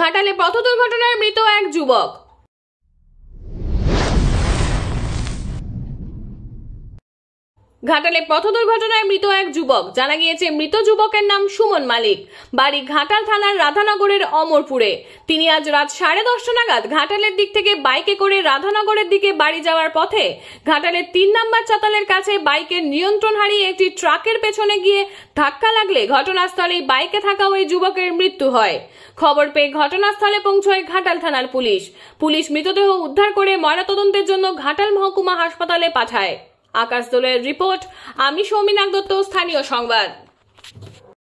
ঘাটালে পথ দুর্ঘটনায় মৃত এক যুবক ঘাটালে পথ দুর্ঘটনায় মৃত এক যুবক জানা গিয়েছে মৃত যুবকের নাম সুমন মালিক বাড়ি ঘাটাল থানার রাধানগরের অমরপুরে তিনি আজ রাত সাড়ে দশটা নাগাদ ঘাটালের দিক থেকে বাইকে করে রাধানগরের দিকে বাড়ি যাওয়ার পথে ঘাটালের তিন নম্বর চাতালের কাছে বাইকের নিয়ন্ত্রণ হারিয়ে একটি ট্রাকের পেছনে গিয়ে ধাক্কা লাগলে ঘটনাস্থলেই বাইকে থাকা ওই যুবকের মৃত্যু হয় খবর পেয়ে ঘটনাস্থলে পৌঁছয় ঘাটাল থানার পুলিশ পুলিশ মৃতদেহ উদ্ধার করে ময়নাতদন্তের জন্য ঘাটাল মহকুমা হাসপাতালে পাঠায় আকাশ রিপোর্ট আমি সৌমিনাগ দত্ত স্থানীয় সংবাদ